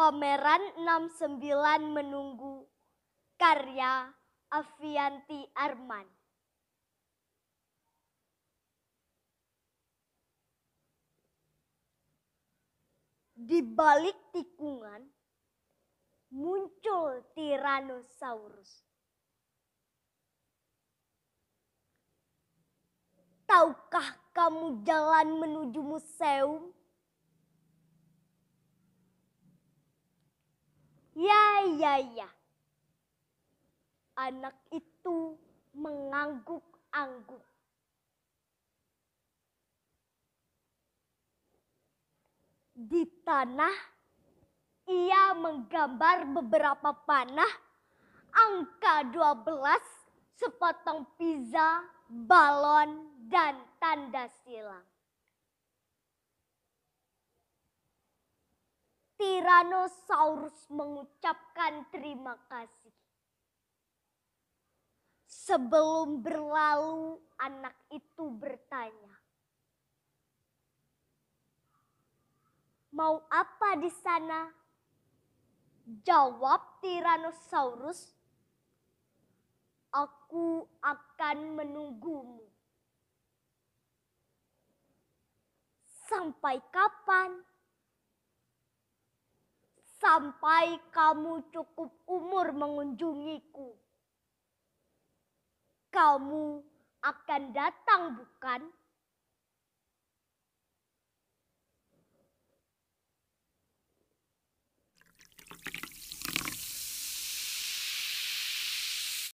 Pameran 69 Menunggu Karya Avianti Arman Di balik tikungan muncul Tyrannosaurus. Tahukah kamu jalan menuju museum? biaya. Anak itu mengangguk-angguk. Di tanah, ia menggambar beberapa panah, angka 12, sepotong pizza, balon, dan tandas. Tyrannosaurus mengucapkan terima kasih. Sebelum berlalu, anak itu bertanya, "Mau apa di sana?" Jawab Tyrannosaurus, "Aku akan menunggumu." Sampai kapan? sampai kamu cukup umur mengunjungiku. Kamu akan datang bukan?